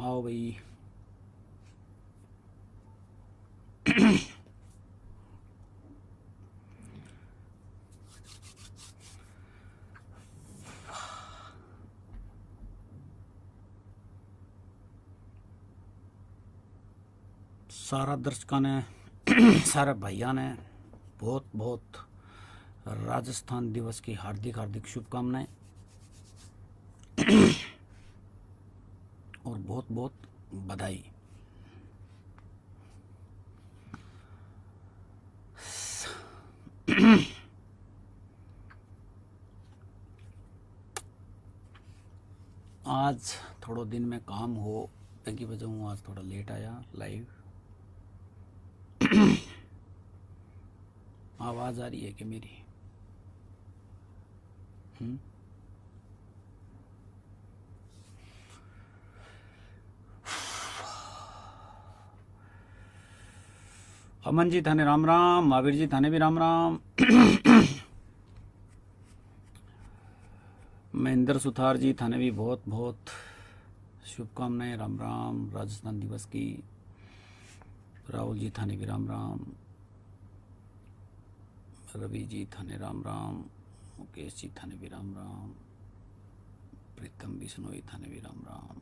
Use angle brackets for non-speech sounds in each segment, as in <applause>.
I'll be सारा दर्शकों ने <clears throat> सारे भैया ने बहुत बहुत राजस्थान दिवस की हार्दिक हार्दिक शुभकामनाएं <clears throat> और बहुत बहुत बधाई <clears throat> आज थोड़ा दिन में काम हो की वजह हूँ आज थोड़ा लेट आया लाइव आवाज़ आ रही है कि मेरी हम्म? अमन जी थाने राम राम महावीर जी थाने भी राम राम महेंद्र सुथार जी थाने भी बहुत बहुत शुभकामनाएं राम राम राजस्थान दिवस की राहुल जी थाने भी राम राम रवि जी थाने राम राम मुकेश जी थाने भी राम राम प्रीतम बिश्नोई थाने भी राम राम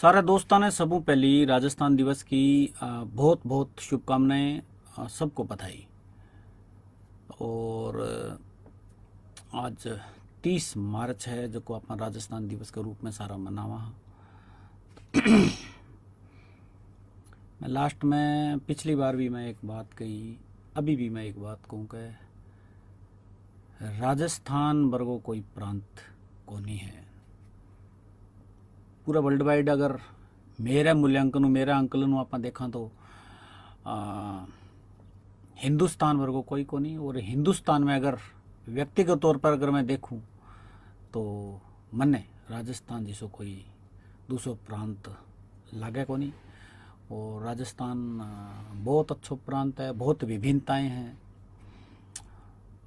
सारे दोस्तों ने सबू पहली राजस्थान दिवस की बहुत बहुत शुभकामनाएं सबको बधाई और आज 30 मार्च है जो को अपना राजस्थान दिवस के रूप में सारा मनावा <clears throat> मैं लास्ट में पिछली बार भी मैं एक बात कही अभी भी मैं एक बात कहूँ कह राजस्थान वर्गो कोई प्रांत को नहीं है पूरा वर्ल्ड वाइड अगर मेरे मूल्यांकन मेरे अंकल ਅੰਕਲ देखा तो ਦੇਖਾਂ हिंदुस्तान वर्गों कोई को नहीं और हिंदुस्तान में अगर व्यक्तिगत तौर पर अगर मैं देखूं तो मने राजस्थान जिसो कोई दूसरो प्रांत लागे को नहीं और राजस्थान बहुत अच्छो प्रांत है बहुत विभिन्नताएं हैं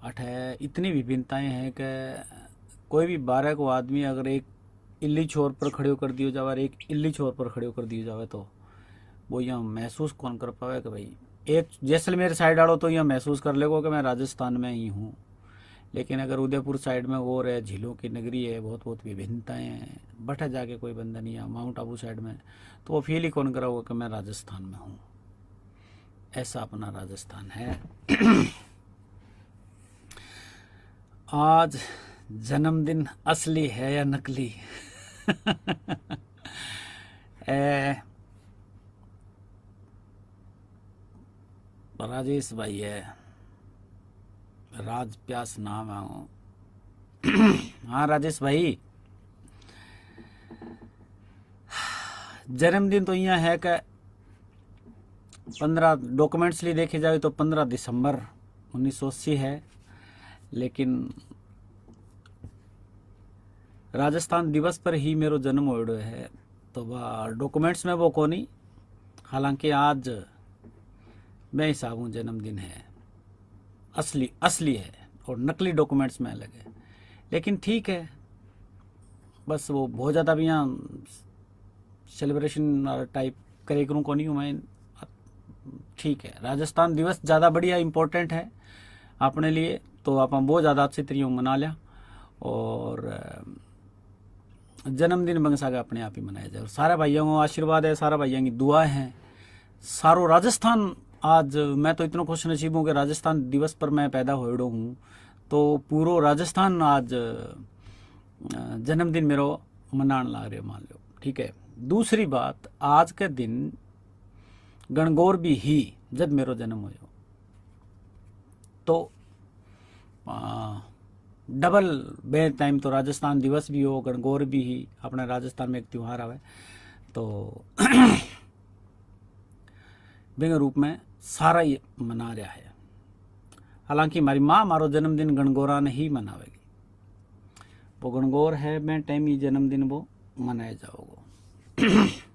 अठ इतनी विभिन्नताएं हैं कि कोई भी बारह को आदमी अगर एक इल्ली छोर पर खड़े कर दियो जावे एक इल्ली छोर पर खड़े कर दियो जावे तो वो यहाँ महसूस कौन कर पाए कि भाई एक जैसलमेर साइड आड़ो तो यह महसूस कर लेगा कि मैं राजस्थान में ही हूँ लेकिन अगर उदयपुर साइड में और है झीलों की नगरी है बहुत बहुत विभिन्नताएं हैं बट जाके कोई बंदा नहीं है माउंट आबू साइड में तो वो फील ही कौन करा होगा कि मैं राजस्थान में हूँ ऐसा अपना राजस्थान है <clears throat> आज जन्मदिन असली है या नकली eh, <laughs> राजेश भाई है राज प्यास नाम है <clears throat> हाँ राजेश भाई जन्मदिन तो यहाँ है कि पंद्रह डॉक्यूमेंट्स लिए देखे जाए तो पंद्रह दिसंबर उन्नीस है लेकिन राजस्थान दिवस पर ही मेरो जन्म हो है तो डॉक्यूमेंट्स में वो कोनी हालांकि आज मैं हिसाब हूँ जन्मदिन है असली असली है और नकली डॉक्यूमेंट्स में अलग है लेकिन ठीक है बस वो बहुत ज़्यादा भी यहाँ सेलिब्रेशन टाइप करे करूँ को नहीं हूँ मैं ठीक है राजस्थान दिवस ज़्यादा बढ़िया इम्पोर्टेंट है अपने लिए तो आप बहुत ज़्यादा अच्छी तरीके मना लिया और जन्मदिन बंगसा का अपने आप ही मनाया जाए और सारे भाइयों को आशीर्वाद है सारे भाइयों की दुआ है सारो राजस्थान आज मैं तो इतना खुश नसीब हूँ कि राजस्थान दिवस पर मैं पैदा होड़ो हूँ तो पूरो राजस्थान आज जन्मदिन मेरो मनाने ला रहे मान लो ठीक है दूसरी बात आज के दिन गणगौर भी ही जब मेरो जन्म हो तो आ, डबल बे टाइम तो राजस्थान दिवस भी हो गणगौर भी ही अपने राजस्थान में एक त्यौहार आवे तो <clears throat> बेग रूप में सारा ये मना रहा है हालांकि हमारी माँ मारो जन्मदिन गणगौरा ने ही मनावेगी वो गणगौर है मैं टाइम ये जन्मदिन वो मनाया जाओगे <clears throat>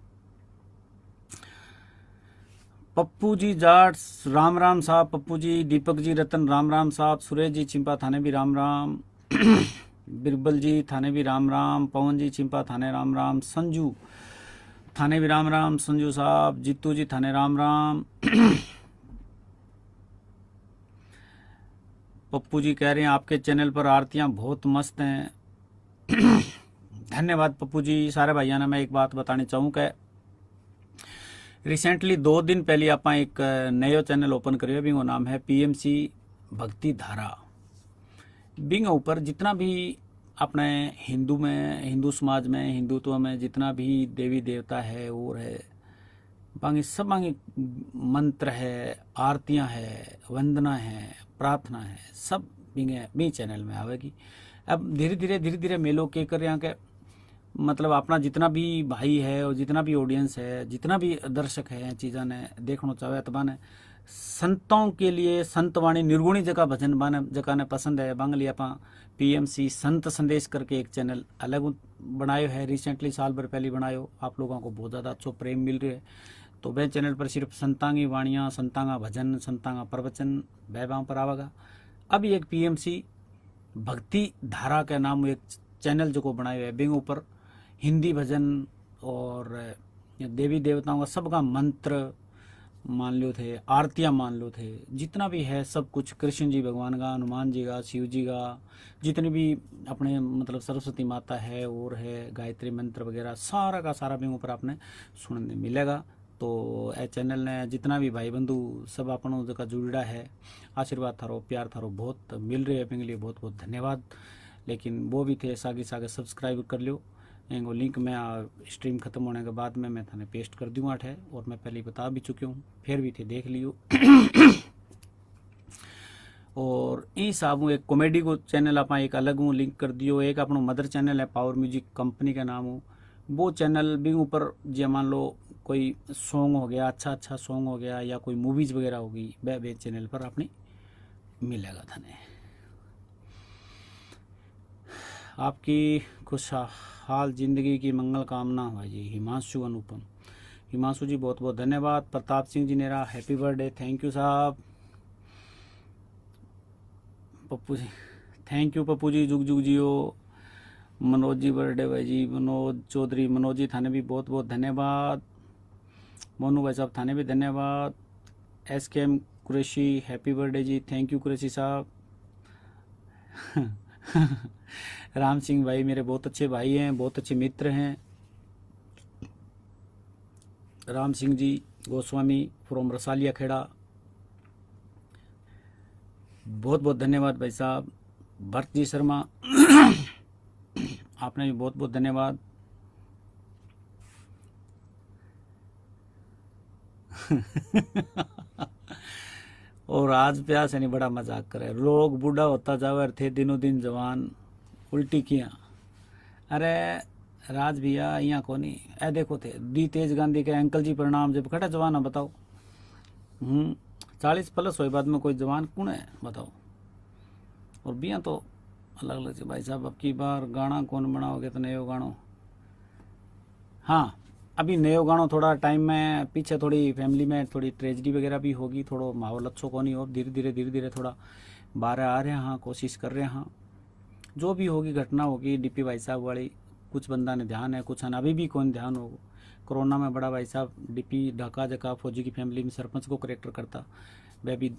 पप्पू जी जाट राम राम साहब पप्पू जी दीपक जी रतन राम राम साहब सुरेश जी चिंपा थाने भी राम राम <clears throat> बिरबल जी थाने भी राम राम पवन जी चिंपा थाने राम राम संजू थाने भी राम राम संजू साहब जीतू जी थाने राम राम <clears throat> पप्पू जी कह रहे हैं आपके चैनल पर आरतियां बहुत मस्त हैं <clears throat> धन्यवाद पप्पू जी सारे भाइयों ने मैं एक बात बतानी चाहूँ क्या रिसेंटली दो दिन पहले आप एक नयो चैनल ओपन करियो बिंग नाम है पीएमसी भक्ति धारा बिंग ऊपर जितना भी अपने हिंदू में हिंदू समाज में हिंदुत्व में जितना भी देवी देवता है और है बाकी सब बाकी मंत्र है आरतियां है वंदना है प्रार्थना है सब बिंग बिंग चैनल में आवेगी अब धीरे धीरे धीरे धीरे मेलो के कर यहाँ के मतलब अपना जितना भी भाई है और जितना भी ऑडियंस है जितना भी दर्शक है चीज़ा ने देखना चाहे अतबा ने संतों के लिए संतवाणी निर्गुणी जगह भजन बाने जगह ने पसंद है लिया अपा पीएमसी संत संदेश करके एक चैनल अलग बनायो है रिसेंटली साल भर पहले बनायो आप लोगों को बहुत ज़्यादा अच्छा प्रेम मिल रहा है तो वह चैनल पर सिर्फ संतांगी वाणियाँ संतांगा भजन संतांगा प्रवचन वह वहाँ पर आवागा अभी एक पीएमसी भक्ति धारा के नाम एक चैनल जो को बनाया है बिंग ऊपर हिंदी भजन और देवी देवताओं का सबका मंत्र मान लो थे आरतियाँ मान लो थे जितना भी है सब कुछ कृष्ण जी भगवान का हनुमान जी का शिव जी का जितने भी अपने मतलब सरस्वती माता है और है गायत्री मंत्र वगैरह सारा का सारा भी ऊपर आपने सुनने मिलेगा तो ए चैनल ने जितना भी भाई बंधु सब अपनों का जुड़ा है आशीर्वाद थारो प्यार थारो बहुत मिल रहे है अपने के लिए बहुत बहुत धन्यवाद लेकिन वो भी थे सागे सागे सब्सक्राइब कर लो एंगो लिंक मैं स्ट्रीम ख़त्म होने के बाद में मैं थाने पेस्ट कर दूँ है और मैं पहले बता भी चुके हूँ फिर भी थे देख लियो <coughs> और ई साबू एक कॉमेडी को चैनल आप एक अलग हूँ लिंक कर दियो एक अपनो मदर चैनल है पावर म्यूजिक कंपनी का नाम हूँ वो चैनल भी ऊपर जो मान लो कोई सॉन्ग हो गया अच्छा अच्छा सॉन्ग हो गया या कोई मूवीज़ वगैरह होगी वह वे चैनल पर अपनी मिलेगा थाने आपकी खुशहाल ज़िंदगी की मंगल कामना हो जी हिमांशु अनुपम हिमांशु जी बहुत बहुत धन्यवाद प्रताप सिंह जी मेरा हैप्पी बर्थडे थैंक यू साहब पप्पू जी थैंक यू पप्पू जी जुग जुग ओ मनोज जी बर्थडे भाई जी मनोज चौधरी मनोज जी थाने भी बहुत बहुत धन्यवाद मोनू भाई साहब थाने भी धन्यवाद S K M Qureshi happy birthday जी थैंक यू कुरेशी साहब <laughs> <laughs> राम सिंह भाई मेरे बहुत अच्छे भाई हैं बहुत अच्छे मित्र हैं राम सिंह जी गोस्वामी फ्रॉम रसालिया खेड़ा बहुत बहुत धन्यवाद भाई साहब भरत जी शर्मा <clears throat> आपने भी बहुत बहुत धन्यवाद <laughs> और आज प्यास है नहीं बड़ा मजाक करे लोग बूढ़ा होता जावर थे दिनों दिन जवान उल्टी किया अरे राज भैया यहाँ को नहीं ए देखो थे डी तेज गांधी के अंकल जी प्रणाम जब खड़ा जवान है बताओ हम्म चालीस प्लस हो बाद में कोई जवान कौन है बताओ और बिया तो अलग अलग से भाई साहब अब की बार गाना कौन बनाओगे तो नहीं हो गानो हाँ अभी नए गाणों थोड़ा टाइम में पीछे थोड़ी फैमिली में थोड़ी ट्रेजडी वगैरह भी होगी थोड़ो माहौल अच्छो को नहीं हो धीरे धीरे धीरे धीरे थोड़ा बाहर आ रहे हैं हाँ कोशिश कर रहे हैं हाँ जो भी होगी घटना होगी डीपी भाई साहब वाली कुछ बंदा ने ध्यान है कुछ है अभी भी कौन ध्यान हो कोरोना में बड़ा भाई साहब डीपी ढाका जका फौजी की फैमिली में सरपंच को करेक्टर करता वह भी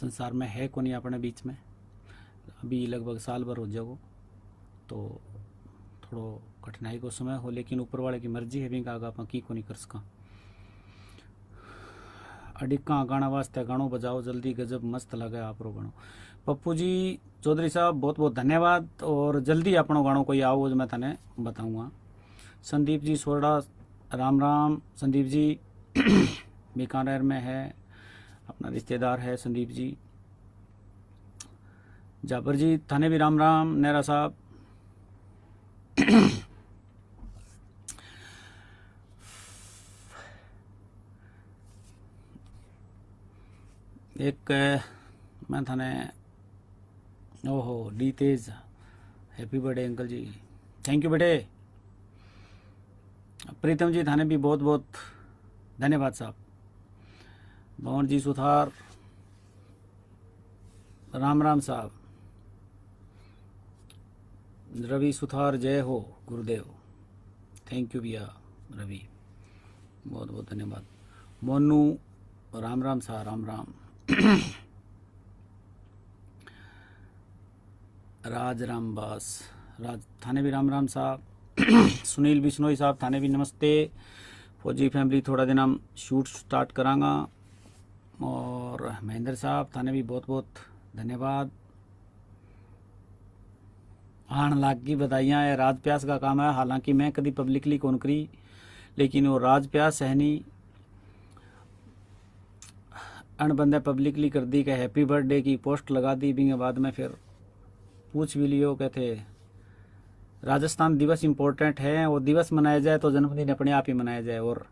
संसार में है कौन अपने बीच में अभी लगभग साल भर हो जाएगा तो थोड़ो कठिनाई को समय हो लेकिन ऊपर वाले की मर्जी है भी आगा आप की को नहीं कर सका अडिका गाना वास्ते गाणो बजाओ जल्दी गजब मस्त लगे आप रो गणो पप्पू जी चौधरी साहब बहुत बहुत धन्यवाद और जल्दी अपनो गाणो कोई आओ मैं तने बताऊंगा संदीप जी सोड़ा राम राम संदीप जी <clears throat> बीकानेर में है अपना रिश्तेदार है संदीप जी जाबर जी थाने भी राम राम नेहरा साहब <clears throat> एक मैं थाने ओहो डी तेज हैप्पी बर्थडे अंकल जी थैंक यू बेटे प्रीतम जी थाने भी बहुत बहुत धन्यवाद साहब भवन जी सुथार राम राम साहब रवि सुथार जय हो गुरुदेव थैंक यू भैया रवि बहुत बहुत धन्यवाद मोनू राम राम साहब राम राम <clears throat> राज बास राज थाने भी राम राम साहब <clears throat> सुनील बिश्नोई साहब थाने भी नमस्ते फौजी फैमिली थोड़ा दिन हम शूट स्टार्ट करांगा और महेंद्र साहब थाने भी बहुत बहुत धन्यवाद आन लाख की बधाइयाँ है राज प्यास का काम है हालांकि मैं कभी पब्लिकली कौन करी लेकिन वो राज प्यास सहनी अन पब्लिकली कर दी क्या हैप्पी बर्थडे की पोस्ट लगा दी बिंगे बाद में फिर पूछ भी लियो कहते राजस्थान दिवस इम्पोर्टेंट है और दिवस मनाया जाए तो जन्मदिन अपने आप ही मनाया जाए और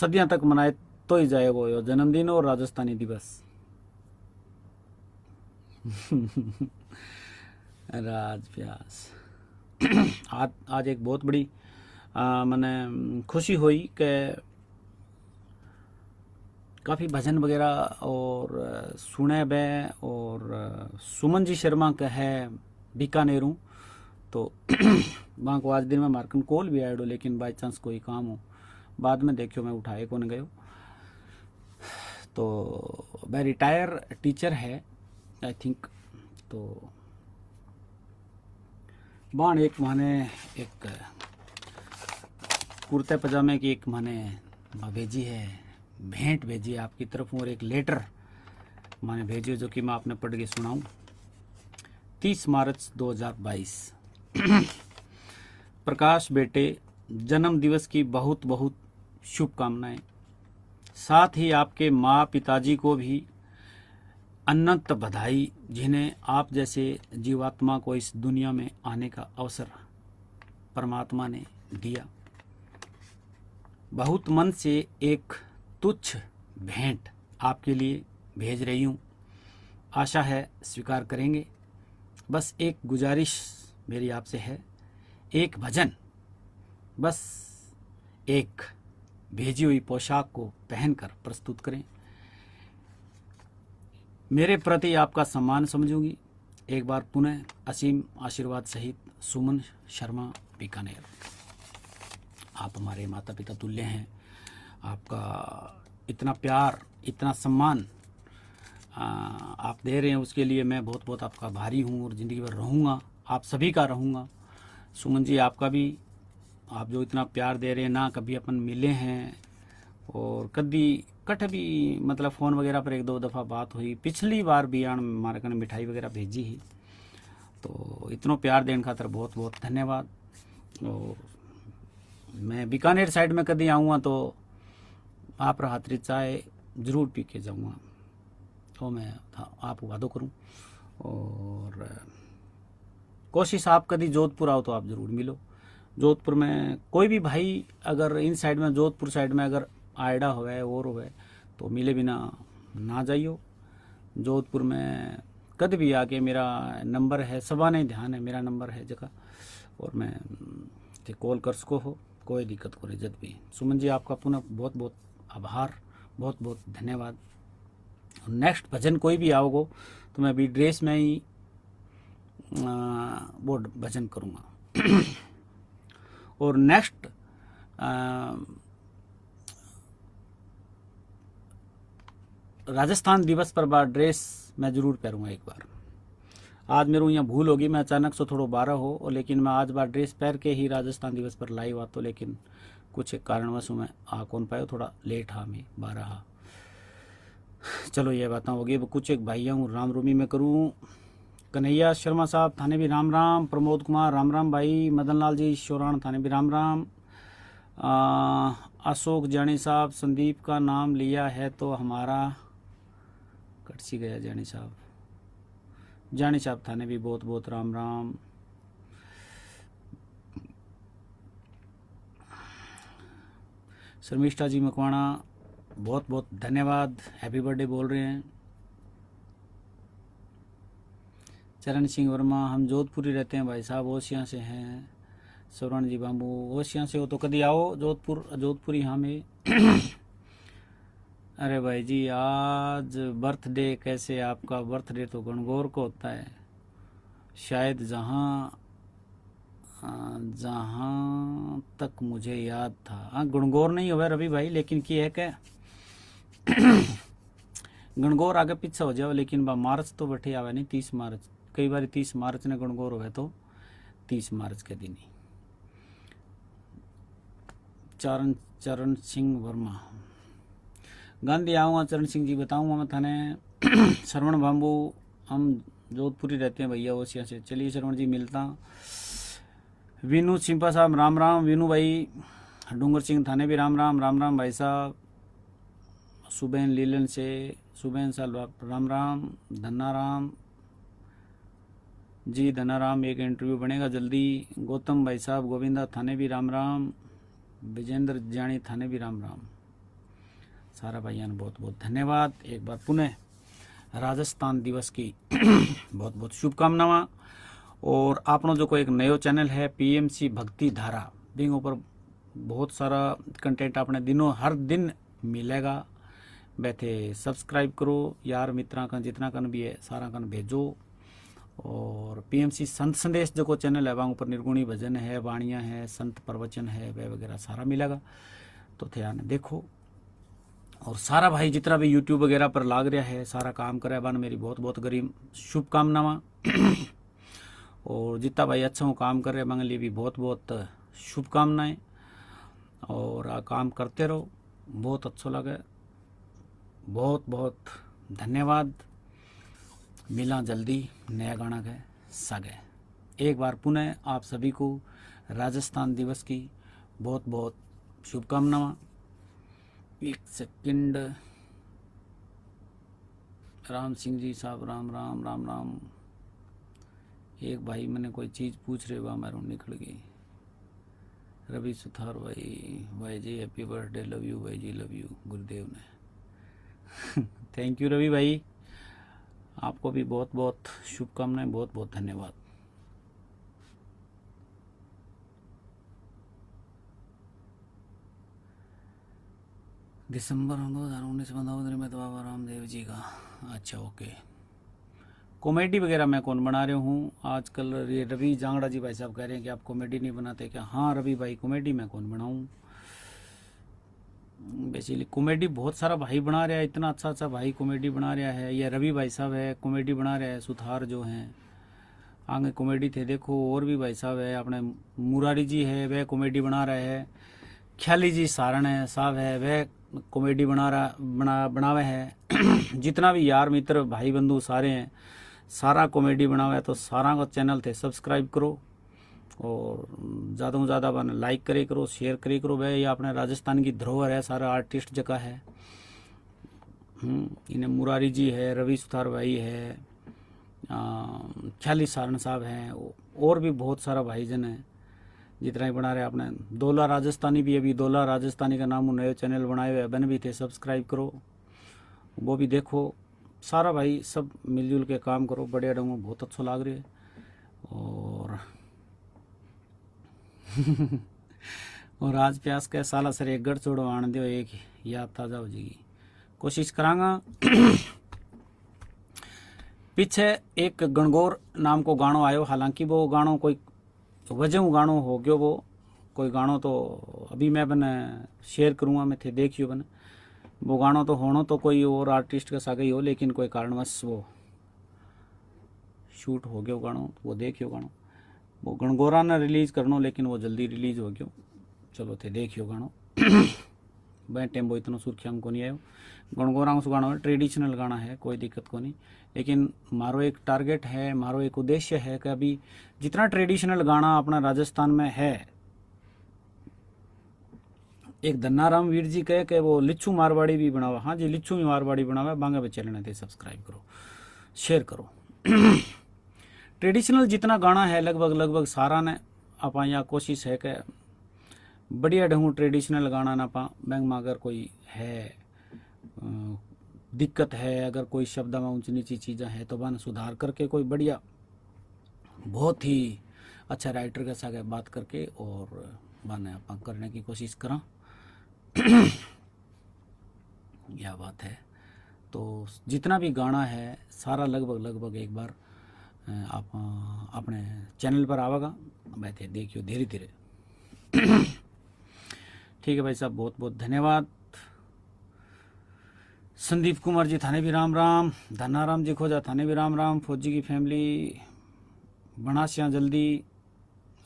सदियां तक मनाए तो ही जाए वो यो जन्मदिन और राजस्थानी दिवस <laughs> राज प्यास <clears throat> आज आज एक बहुत बड़ी मैंने खुशी हुई कि काफ़ी भजन वगैरह और सुने बे और सुमन जी शर्मा का है बीकानेरू तो <clears throat> वहाँ को आज दिन में मार्कन कॉल भी आयो लेकिन बाई चांस कोई काम हो बाद में देखियो मैं उठाए कौन गयो तो वह रिटायर टीचर है आई थिंक तो बाण एक माने एक कुर्ते पजामे की एक माने भेजी है भेंट भेजी आपकी तरफ और एक लेटर मैंने भेजे जो कि मैं आपने पढ़ के सुनाऊ तीस मार्च 2022 <clears throat> प्रकाश बेटे जन्म दिवस की बहुत बहुत शुभकामनाएं साथ ही आपके माँ पिताजी को भी अनंत बधाई जिन्हें आप जैसे जीवात्मा को इस दुनिया में आने का अवसर परमात्मा ने दिया बहुत मन से एक तुच्छ भेंट आपके लिए भेज रही हूँ आशा है स्वीकार करेंगे बस एक गुजारिश मेरी आपसे है एक भजन बस एक भेजी हुई पोशाक को पहनकर प्रस्तुत करें मेरे प्रति आपका सम्मान समझूंगी एक बार पुनः असीम आशीर्वाद सहित सुमन शर्मा बीकानेर आप हमारे माता पिता तुल्य हैं आपका इतना प्यार इतना सम्मान आप दे रहे हैं उसके लिए मैं बहुत बहुत आपका भारी हूँ और ज़िंदगी भर रहूँगा आप सभी का रहूँगा सुमन जी आपका भी आप जो इतना प्यार दे रहे हैं ना कभी अपन मिले हैं और कभी कट भी मतलब फ़ोन वगैरह पर एक दो दफ़ा बात हुई पिछली बार भी आण मारे कहने मिठाई वगैरह भेजी ही तो इतनों प्यार देने खातर बहुत बहुत धन्यवाद और मैं बीकानेर साइड में कभी आऊँगा तो आप रात्रि चाय ज़रूर पी के जाऊँगा तो मैं आप वादों करूँ और कोशिश आप कभी जोधपुर आओ तो आप ज़रूर मिलो जोधपुर में कोई भी भाई अगर इन साइड में जोधपुर साइड में अगर आयडा हो और हो तो मिले बिना ना जाइयो जोधपुर में कद भी आके मेरा नंबर है सबा नहीं ध्यान है मेरा नंबर है जगह और मैं कॉल कर सको हो कोई दिक्कत को नहीं जद भी सुमन जी आपका पुनः बहुत बहुत आभार बहुत बहुत धन्यवाद नेक्स्ट भजन कोई भी आओगो तो मैं अभी ड्रेस में ही वो भजन करूँगा और नेक्स्ट राजस्थान दिवस पर बार ड्रेस मैं ज़रूर पहनूंगा एक बार आज मेरे यहाँ भूल होगी मैं अचानक से थोड़ा बारह हो और लेकिन मैं आज बार ड्रेस पहन के ही राजस्थान दिवस पर लाइव आता तो लेकिन कुछ एक कारणवश मैं आ कौन पाया थोड़ा लेट हाँ मैं बारह हा चलो ये बात होगी अब कुछ एक भाइया हूँ राम रूमी में करूँ कन्हैया शर्मा साहब थाने भी राम राम प्रमोद कुमार राम राम भाई मदन लाल जी शोरान थाने भी राम राम अशोक जानी साहब संदीप का नाम लिया है तो हमारा कटसी गया जानी साहब जानी साहब थाने भी बहुत बहुत राम राम शर्मिष्ठा जी मकवाणा बहुत बहुत धन्यवाद हैप्पी बर्थडे बोल रहे हैं चरण सिंह वर्मा हम जोधपुरी रहते हैं भाई साहब ओसिया से हैं सवर्ण जी बाबू ओसिया से हो तो कभी आओ जोधपुर जोधपुरी हाँ में <coughs> अरे भाई जी आज बर्थडे कैसे आपका बर्थडे तो गणगौर को होता है शायद जहाँ हाँ, जहाँ तक मुझे याद था हाँ गुणगौर नहीं हुआ रवि भाई लेकिन की है क्या <clears throat> गणगौर आगे पीछे हो जाओ लेकिन बा मार्च तो बैठे आवे नहीं तीस मार्च कई बार तीस मार्च ने गणगौर हुए तो तीस मार्च के दिन ही चरण चरण सिंह वर्मा गांधी आऊँगा हाँ, चरण सिंह जी बताऊँगा मैं थाने <clears throat> श्रवण बाम्बू हम जोधपुरी रहते हैं भैया वो सिया से चलिए श्रवण जी मिलता वीनू सिंपा साहब राम राम वीनू भाई डूंगर सिंह थाने भी राम राम राम राम भाई साहब सुबैन लीलन से सुबेन साहब राम राम राम जी राम एक इंटरव्यू बनेगा जल्दी गौतम भाई साहब गोविंदा थाने भी राम राम विजेंद्र जानी थाने भी राम राम सारा भाइयान बहुत बहुत धन्यवाद एक बार पुनः राजस्थान दिवस की <clears throat> बहुत बहुत शुभकामनावा और આપણો जो को एक नयो चैनल है पीएमसी भक्ति धारा दिन ऊपर बहुत सारा कंटेंट आपने दिनों हर दिन मिलेगा बैठे सब्सक्राइब करो यार मित्रा का जितना कन भी है सारा कन भेजो और पीएमसी संत संदेश जो को चैनल है वहाँ ऊपर निर्गुणी भजन है वाणियाँ है संत प्रवचन है वह वगैरह सारा मिलेगा तो थे आने देखो और सारा भाई जितना भी यूट्यूब वगैरह पर लाग रहा है सारा काम करे बन मेरी बहुत बहुत गरीब शुभकामनावा और जितना भाई अच्छा काम कर रहे हैं मंगली भी बहुत बहुत शुभकामनाएं और आ काम करते रहो बहुत अच्छा लगे बहुत बहुत धन्यवाद मिला जल्दी नया गाना के सगे एक बार पुनः आप सभी को राजस्थान दिवस की बहुत बहुत शुभकामना एक सेकंड राम सिंह जी साहब राम राम राम राम एक भाई मैंने कोई चीज़ पूछ रहे वहा मारो निकल गई रवि सुथार भाई भाई जी हैप्पी बर्थडे लव यू भाई जी लव यू गुरुदेव ने थैंक <laughs> यू रवि भाई आपको भी बहुत बहुत शुभकामनाएं बहुत बहुत धन्यवाद दिसंबर दो हज़ार उन्नीस में तो रामदेव जी का अच्छा ओके कॉमेडी वगैरह मैं कौन बना रहा हूँ आजकल ये रवि जांगड़ा जी भाई साहब कह रहे हैं कि आप कॉमेडी नहीं बनाते क्या हाँ रवि भाई कॉमेडी मैं कौन बनाऊँ बेसिकली कॉमेडी बहुत सारा भाई बना रहा है इतना अच्छा अच्छा भाई कॉमेडी बना रहा है या रवि भाई साहब है कॉमेडी बना रहा है सुथार जो हैं आगे कॉमेडी थे देखो और भी भाई साहब है अपने मुरारी जी है वह कॉमेडी बना रहा है ख्याली जी सारण है साहब है वह कॉमेडी बना रहा बना बनावे है <clears throat> जितना भी यार मित्र भाई बंधु सारे हैं सारा कॉमेडी बना हुआ है तो सारा का चैनल थे सब्सक्राइब करो और ज़्यादा से ज़्यादा बने लाइक करे करो शेयर करे करो भाई ये अपने राजस्थान की धरोहर है सारा आर्टिस्ट जगह है हम्म, इन्हें मुरारी जी है रवि सुथार भाई है ख्याली सारण साहब हैं और भी बहुत सारा भाईजन है जितना ही बना रहे आपने दोला राजस्थानी भी अभी दोला राजस्थानी का नाम नए चैनल बनाए हुए बन भी थे सब्सक्राइब करो वो भी देखो सारा भाई सब मिलजुल के काम करो बड़े में बहुत अच्छा लाग रही है और <laughs> और आज प्यास के साला सर एक गढ़ छोड़ो आने दो एक याद ताज़ा हो जाएगी कोशिश करांगा <coughs> पीछे एक गणगौर नाम को गाणो आयो हालांकि वो गाणो कोई वजह गाणो हो गयो वो कोई गाणो तो अभी मैं बने शेयर करूँगा मैं थे देखियो बने वो गाना तो होना तो कोई और आर्टिस्ट के सागे ही हो लेकिन कोई कारणवश वो शूट हो गया गाना वो देखियो गाना वो गणगोरा ने रिलीज करना लेकिन वो जल्दी रिलीज हो गया चलो थे देखियो गाना बह टेम्बो वो <coughs> इतना सुर्खिया को नहीं आयो गणगोरा उस गाना है ट्रेडिशनल गाना है कोई दिक्कत को नहीं लेकिन मारो एक टारगेट है मारो एक उद्देश्य है कि अभी जितना ट्रेडिशनल गाना अपना राजस्थान में है एक राम वीर जी कहे कि वो लिच्छू मारवाड़ी भी बनावा हाँ जी लिच्छू भी मारवाड़ी बनावा बांगा पे चैनल थे सब्सक्राइब करो शेयर करो ट्रेडिशनल <clears throat> जितना गाना है लगभग लगभग सारा ने आप यहाँ कोशिश है कि बढ़िया ढंग ट्रेडिशनल गाना ना पा बैंक में अगर कोई है दिक्कत है अगर कोई शब्द में ऊंची नीची चीज़ें हैं तो वह सुधार करके कोई बढ़िया बहुत ही अच्छा राइटर के साथ बात करके और मैंने आप करने की कोशिश करा <clears throat> यह बात है तो जितना भी गाना है सारा लगभग लगभग एक बार आप अपने चैनल पर आवागा मैं देखियो धीरे धीरे <clears throat> ठीक है भाई साहब बहुत बहुत धन्यवाद संदीप कुमार जी थाने भी राम राम धनाराम जी खोजा थाने भी राम राम फौजी की फैमिली बनासियाँ जल्दी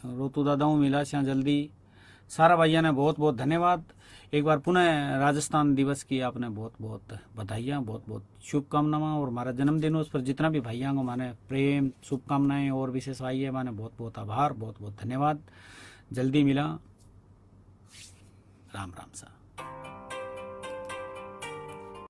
रोतू दादाऊँ सियाँ जल्दी सारा भैया ने बहुत बहुत धन्यवाद एक बार पुनः राजस्थान दिवस की आपने बहुत बहुत बधाइयाँ बहुत बहुत शुभकामनाएं और हमारा जन्मदिन उस पर जितना भी भैया को माने प्रेम शुभकामनाएं और विशेष भाई है माने बहुत बहुत आभार बहुत बहुत धन्यवाद जल्दी मिला राम राम सा